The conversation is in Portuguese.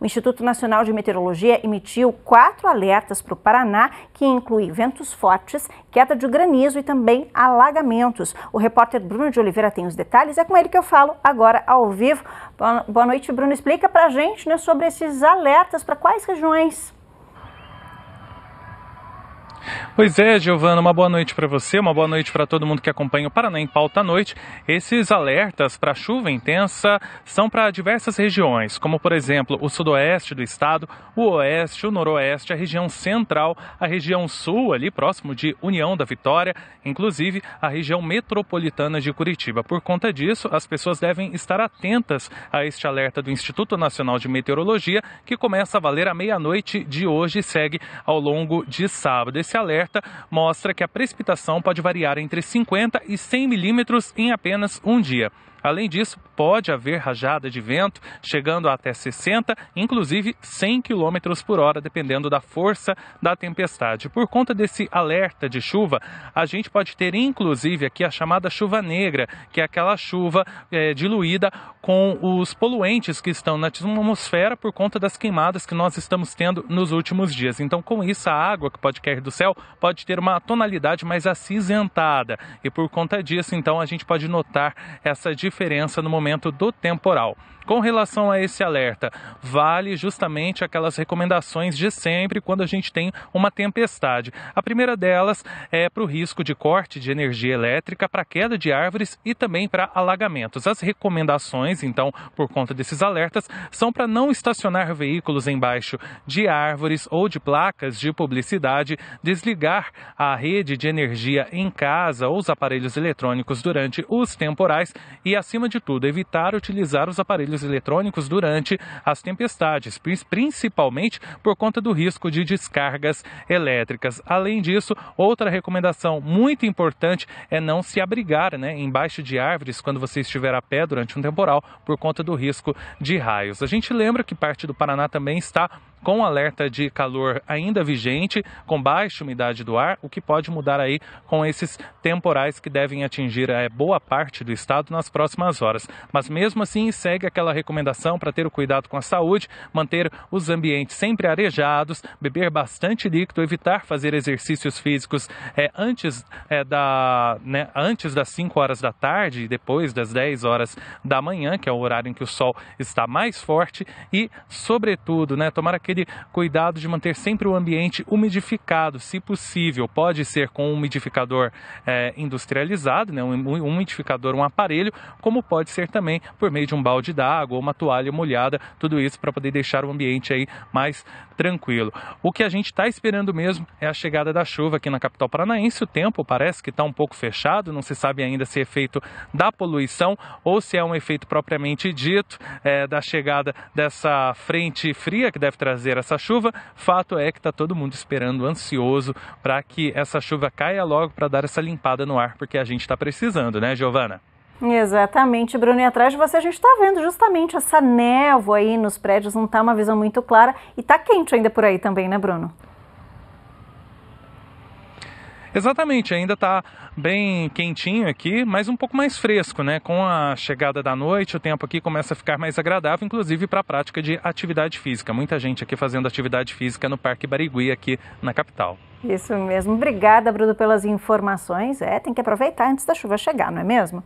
O Instituto Nacional de Meteorologia emitiu quatro alertas para o Paraná, que inclui ventos fortes, queda de granizo e também alagamentos. O repórter Bruno de Oliveira tem os detalhes, é com ele que eu falo agora ao vivo. Boa noite, Bruno. Explica para a gente né, sobre esses alertas, para quais regiões? Pois é, Giovana, uma boa noite para você, uma boa noite para todo mundo que acompanha o Paraná em Pauta à Noite. Esses alertas para chuva intensa são para diversas regiões, como por exemplo o sudoeste do estado, o oeste, o noroeste, a região central, a região sul, ali próximo de União da Vitória, inclusive a região metropolitana de Curitiba. Por conta disso, as pessoas devem estar atentas a este alerta do Instituto Nacional de Meteorologia, que começa a valer à meia-noite de hoje e segue ao longo de sábado. Esse alerta mostra que a precipitação pode variar entre 50 e 100 milímetros em apenas um dia. Além disso, pode haver rajada de vento, chegando até 60, inclusive 100 km por hora, dependendo da força da tempestade. Por conta desse alerta de chuva, a gente pode ter inclusive aqui a chamada chuva negra, que é aquela chuva é, diluída com os poluentes que estão na atmosfera por conta das queimadas que nós estamos tendo nos últimos dias. Então, com isso, a água que pode cair do céu pode ter uma tonalidade mais acinzentada, e por conta disso, então, a gente pode notar essa diferença diferença no momento do temporal. Com relação a esse alerta, vale justamente aquelas recomendações de sempre quando a gente tem uma tempestade. A primeira delas é para o risco de corte de energia elétrica, para queda de árvores e também para alagamentos. As recomendações, então, por conta desses alertas, são para não estacionar veículos embaixo de árvores ou de placas de publicidade, desligar a rede de energia em casa ou os aparelhos eletrônicos durante os temporais e, acima de tudo, evitar utilizar os aparelhos aparelhos eletrônicos durante as tempestades, principalmente por conta do risco de descargas elétricas. Além disso, outra recomendação muito importante é não se abrigar né, embaixo de árvores quando você estiver a pé durante um temporal por conta do risco de raios. A gente lembra que parte do Paraná também está com alerta de calor ainda vigente, com baixa umidade do ar, o que pode mudar aí com esses temporais que devem atingir a eh, boa parte do estado nas próximas horas. Mas mesmo assim, segue aquela recomendação para ter o cuidado com a saúde, manter os ambientes sempre arejados, beber bastante líquido, evitar fazer exercícios físicos é, antes, é, da, né, antes das 5 horas da tarde e depois das 10 horas da manhã, que é o horário em que o sol está mais forte, e, sobretudo, né, tomar aquele aquele cuidado de manter sempre o ambiente umidificado, se possível. Pode ser com um umidificador é, industrializado, né, um, um umidificador, um aparelho, como pode ser também por meio de um balde d'água ou uma toalha molhada, tudo isso para poder deixar o ambiente aí mais tranquilo. O que a gente está esperando mesmo é a chegada da chuva aqui na capital paranaense. O tempo parece que está um pouco fechado, não se sabe ainda se é efeito da poluição ou se é um efeito propriamente dito é, da chegada dessa frente fria que deve trazer trazer essa chuva. Fato é que está todo mundo esperando, ansioso, para que essa chuva caia logo para dar essa limpada no ar, porque a gente está precisando, né, Giovana? Exatamente, Bruno. E atrás de você a gente está vendo justamente essa névoa aí nos prédios, não está uma visão muito clara. E está quente ainda por aí também, né, Bruno? Exatamente, ainda está bem quentinho aqui, mas um pouco mais fresco, né? Com a chegada da noite, o tempo aqui começa a ficar mais agradável, inclusive para a prática de atividade física. Muita gente aqui fazendo atividade física no Parque Barigui, aqui na capital. Isso mesmo. Obrigada, Bruno, pelas informações. É, tem que aproveitar antes da chuva chegar, não é mesmo?